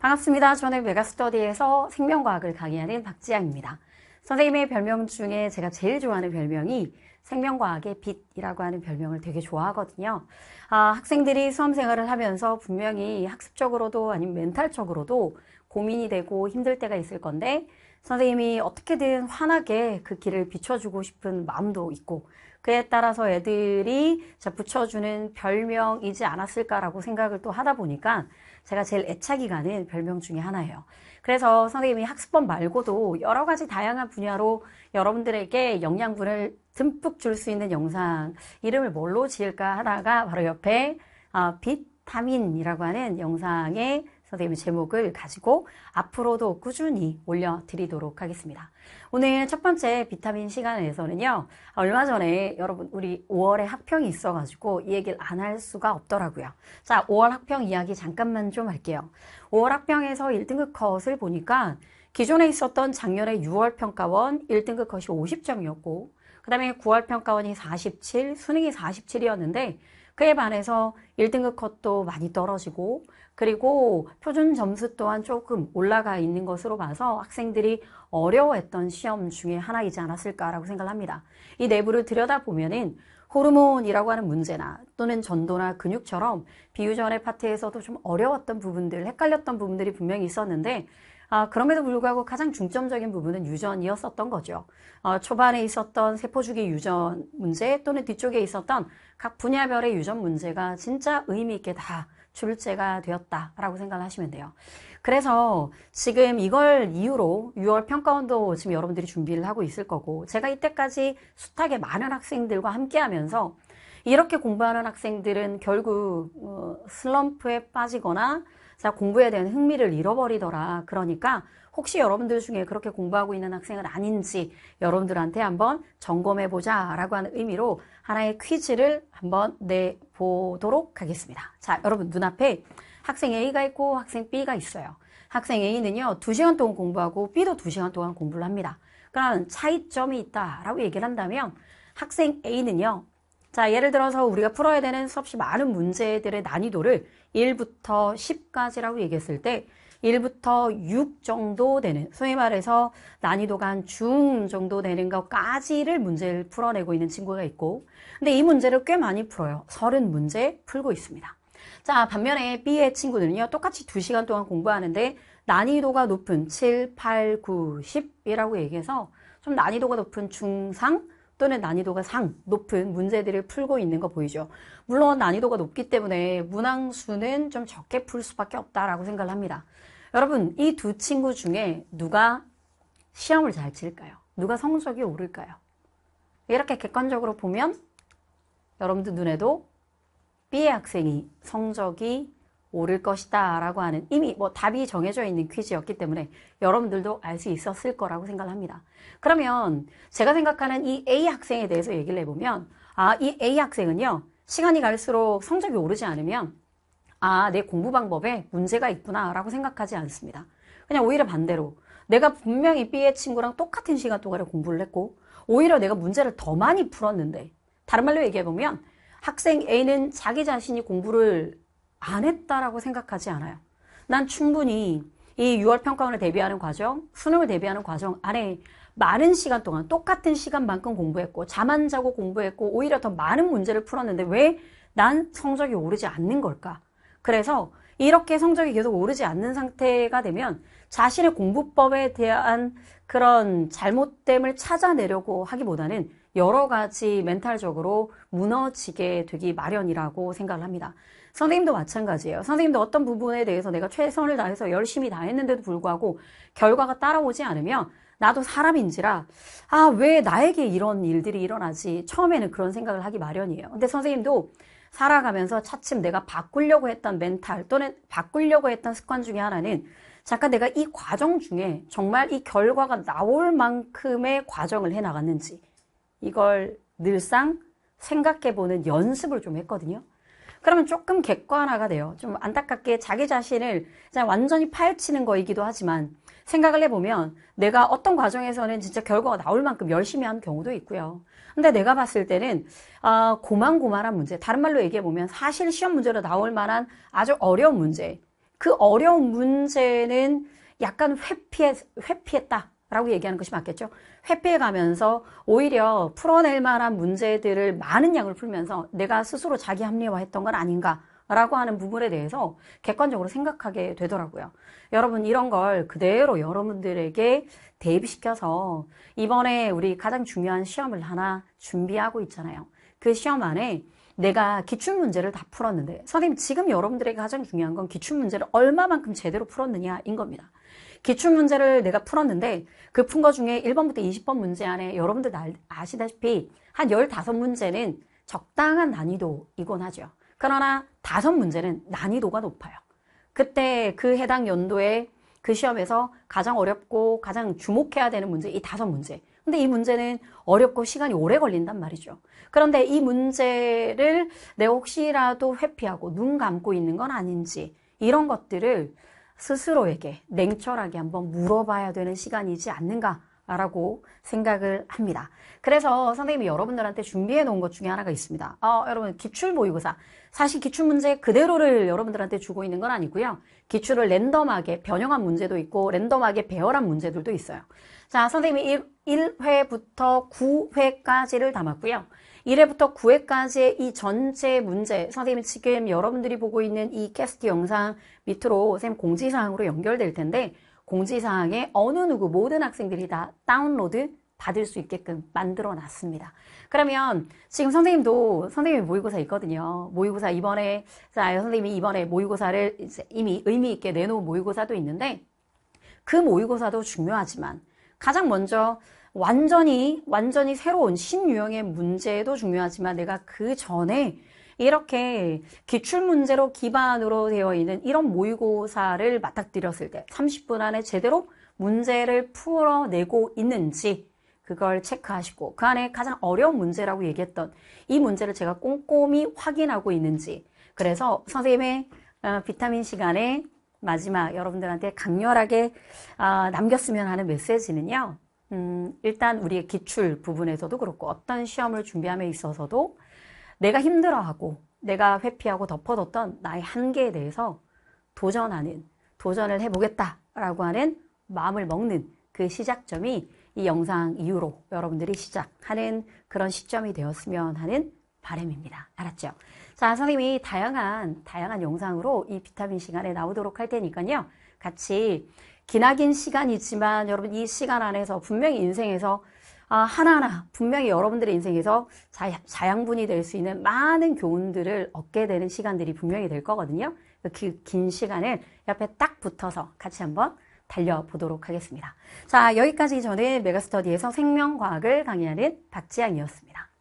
반갑습니다. 저는 메가스터디에서 생명과학을 강의하는 박지양입니다. 선생님의 별명 중에 제가 제일 좋아하는 별명이 생명과학의 빛이라고 하는 별명을 되게 좋아하거든요. 아, 학생들이 수험 생활을 하면서 분명히 학습적으로도 아니면 멘탈적으로도 고민이 되고 힘들 때가 있을 건데 선생님이 어떻게든 환하게 그 길을 비춰주고 싶은 마음도 있고 그에 따라서 애들이 붙여주는 별명이지 않았을까라고 생각을 또 하다 보니까 제가 제일 애착이 가는 별명 중에 하나예요. 그래서 선생님이 학습법 말고도 여러 가지 다양한 분야로 여러분들에게 영양분을 듬뿍 줄 수 있는 영상 이름을 뭘로 지을까 하다가 바로 옆에 어, 비타민이라고 하는 영상에 선생님의 제목을 가지고 앞으로도 꾸준히 올려드리도록 하겠습니다. 오늘 첫 번째 비타민 시간에서는요, 얼마 전에 여러분, 우리 5월에 학평이 있어가지고 이 얘기를 안 할 수가 없더라고요. 자, 5월 학평 이야기 잠깐만 좀 할게요. 5월 학평에서 1등급 컷을 보니까 기존에 있었던 작년에 6월 평가원 1등급 컷이 50점이었고, 그 다음에 9월 평가원이 47, 수능이 47이었는데, 그에 반해서 1등급 컷도 많이 떨어지고, 그리고 표준 점수 또한 조금 올라가 있는 것으로 봐서 학생들이 어려워했던 시험 중에 하나이지 않았을까라고 생각을 합니다. 이 내부를 들여다보면은 호르몬이라고 하는 문제나 또는 전도나 근육처럼 비유전의 파트에서도 좀 어려웠던 부분들, 헷갈렸던 부분들이 분명히 있었는데 아, 그럼에도 불구하고 가장 중점적인 부분은 유전이었었던 거죠. 어, 초반에 있었던 세포주기 유전 문제 또는 뒤쪽에 있었던 각 분야별의 유전 문제가 진짜 의미 있게 다 줄일제가 되었다라고 생각을 하시면 돼요. 그래서 지금 이걸 이유로 6월 평가원도 지금 여러분들이 준비를 하고 있을 거고 제가 이때까지 숱하게 많은 학생들과 함께 하면서 이렇게 공부하는 학생들은 결국 어, 슬럼프에 빠지거나 공부에 대한 흥미를 잃어버리더라. 그러니까 혹시 여러분들 중에 그렇게 공부하고 있는 학생은 아닌지 여러분들한테 한번 점검해 보자 라고 하는 의미로 하나의 퀴즈를 한번 내보도록 하겠습니다. 자, 여러분 눈앞에 학생 A가 있고 학생 B가 있어요. 학생 A는요, 2시간 동안 공부하고 B도 2시간 동안 공부를 합니다. 그럼 차이점이 있다라고 얘기를 한다면 학생 A는요, 자, 예를 들어서 우리가 풀어야 되는 수없이 많은 문제들의 난이도를 1부터 10까지라고 얘기했을 때 1부터 6 정도 되는 소위 말해서 난이도가 한 중 정도 되는 것까지를 문제를 풀어내고 있는 친구가 있고 근데 이 문제를 꽤 많이 풀어요. 30문제 풀고 있습니다. 자 반면에 B의 친구들은요 똑같이 2시간 동안 공부하는데 난이도가 높은 7, 8, 9, 10이라고 얘기해서 좀 난이도가 높은 중상 또는 난이도가 상 높은 문제들을 풀고 있는 거 보이죠. 물론 난이도가 높기 때문에 문항수는 좀 적게 풀 수밖에 없다라고 생각을 합니다. 여러분, 이 두 친구 중에 누가 시험을 잘 칠까요? 누가 성적이 오를까요? 이렇게 객관적으로 보면 여러분들 눈에도 B의 학생이 성적이 오를 것이다 라고 하는 이미 뭐 답이 정해져 있는 퀴즈였기 때문에 여러분들도 알 수 있었을 거라고 생각합니다. 그러면 제가 생각하는 이 A 학생에 대해서 얘기를 해보면 아, 이 A 학생은요, 시간이 갈수록 성적이 오르지 않으면 아, 내 공부 방법에 문제가 있구나라고 생각하지 않습니다. 그냥 오히려 반대로 내가 분명히 B의 친구랑 똑같은 시간 동안에 공부를 했고 오히려 내가 문제를 더 많이 풀었는데 다른 말로 얘기해보면 학생 A는 자기 자신이 공부를 안 했다라고 생각하지 않아요. 난 충분히 이 6월 평가원을 대비하는 과정, 수능을 대비하는 과정 안에 많은 시간 동안 똑같은 시간만큼 공부했고 잠 안 자고 공부했고 오히려 더 많은 문제를 풀었는데 왜 난 성적이 오르지 않는 걸까? 그래서 이렇게 성적이 계속 오르지 않는 상태가 되면 자신의 공부법에 대한 그런 잘못됨을 찾아내려고 하기보다는 여러 가지 멘탈적으로 무너지게 되기 마련이라고 생각을 합니다. 선생님도 마찬가지예요. 선생님도 어떤 부분에 대해서 내가 최선을 다해서 열심히 다했는데도 불구하고 결과가 따라오지 않으면 나도 사람인지라 아 왜 나에게 이런 일들이 일어나지 처음에는 그런 생각을 하기 마련이에요. 근데 선생님도 살아가면서 차츰 내가 바꾸려고 했던 멘탈 또는 바꾸려고 했던 습관 중에 하나는 잠깐 내가 이 과정 중에 정말 이 결과가 나올 만큼의 과정을 해 나갔는지 이걸 늘상 생각해 보는 연습을 좀 했거든요. 그러면 조금 객관화가 돼요. 좀 안타깝게 자기 자신을 그냥 완전히 파헤치는 거이기도 하지만 생각을 해보면 내가 어떤 과정에서는 진짜 결과가 나올 만큼 열심히 한 경우도 있고요. 근데 내가 봤을 때는 아, 고만고만한 문제, 다른 말로 얘기해보면 사실 시험 문제로 나올 만한 아주 어려운 문제. 그 어려운 문제는 약간 회피해, 회피했다. 라고 얘기하는 것이 맞겠죠. 회피해 가면서 오히려 풀어낼 만한 문제들을 많은 양을 풀면서 내가 스스로 자기 합리화했던 건 아닌가 라고 하는 부분에 대해서 객관적으로 생각하게 되더라고요. 여러분 이런 걸 그대로 여러분들에게 대입시켜서 이번에 우리 가장 중요한 시험을 하나 준비하고 있잖아요. 그 시험 안에 내가 기출 문제를 다 풀었는데 선생님 지금 여러분들에게 가장 중요한 건 기출 문제를 얼마만큼 제대로 풀었느냐인 겁니다. 기출 문제를 내가 풀었는데 그푼거 중에 1번부터 20번 문제 안에 여러분들 아시다시피 한 15문제는 적당한 난이도이곤 하죠. 그러나 다섯 문제는 난이도가 높아요. 그때 그 해당 연도에 그 시험에서 가장 어렵고 가장 주목해야 되는 문제 이 다섯 문제. 근데 이 문제는 어렵고 시간이 오래 걸린단 말이죠. 그런데 이 문제를 내 혹시라도 회피하고 눈 감고 있는 건 아닌지 이런 것들을 스스로에게 냉철하게 한번 물어봐야 되는 시간이지 않는가 라고 생각을 합니다. 그래서 선생님이 여러분들한테 준비해 놓은 것 중에 하나가 있습니다. 어, 여러분 기출 모의고사 사실 기출 문제 그대로를 여러분들한테 주고 있는 건 아니고요. 기출을 랜덤하게 변형한 문제도 있고 랜덤하게 배열한 문제들도 있어요. 자, 선생님이 1, 회부터 9회까지를 담았고요. 1회부터 9회까지의 이 전체 문제, 선생님 지금 여러분들이 보고 있는 이 캐스트 영상 밑으로 선생님 공지사항으로 연결될 텐데 공지사항에 어느 누구 모든 학생들이 다 다운로드 받을 수 있게끔 만들어 놨습니다. 그러면 지금 선생님도 선생님이 모의고사 있거든요. 모의고사 이번에 자 선생님이 이번에 모의고사를 이미 의미 있게 내놓은 모의고사도 있는데 그 모의고사도 중요하지만 가장 먼저 완전히 완전히 새로운 신유형의 문제도 중요하지만 내가 그 전에 이렇게 기출문제로 기반으로 되어 있는 이런 모의고사를 맞닥뜨렸을 때 30분 안에 제대로 문제를 풀어내고 있는지 그걸 체크하시고 그 안에 가장 어려운 문제라고 얘기했던 이 문제를 제가 꼼꼼히 확인하고 있는지 그래서 선생님의 어, 비타민 시간에 마지막 여러분들한테 강렬하게 아, 남겼으면 하는 메시지는요 음, 일단 우리의 기출 부분에서도 그렇고 어떤 시험을 준비함에 있어서도 내가 힘들어하고 내가 회피하고 덮어뒀던 나의 한계에 대해서 도전하는 도전을 해보겠다라고 하는 마음을 먹는 그 시작점이 이 영상 이후로 여러분들이 시작하는 그런 시점이 되었으면 하는 바람입니다. 알았죠? 자, 선생님이 다양한 다양한 영상으로 이 비타민 시간에 나오도록 할 테니까요. 같이 기나긴 시간이지만 여러분 이 시간 안에서 분명히 인생에서 아, 하나하나 분명히 여러분들의 인생에서 자양분이 될 수 있는 많은 교훈들을 얻게 되는 시간들이 분명히 될 거거든요. 그긴 그 시간을 옆에 딱 붙어서 같이 한번 달려보도록 하겠습니다. 자, 여기까지 저는 메가스터디에서 생명과학을 강의하는 박지양이었습니다.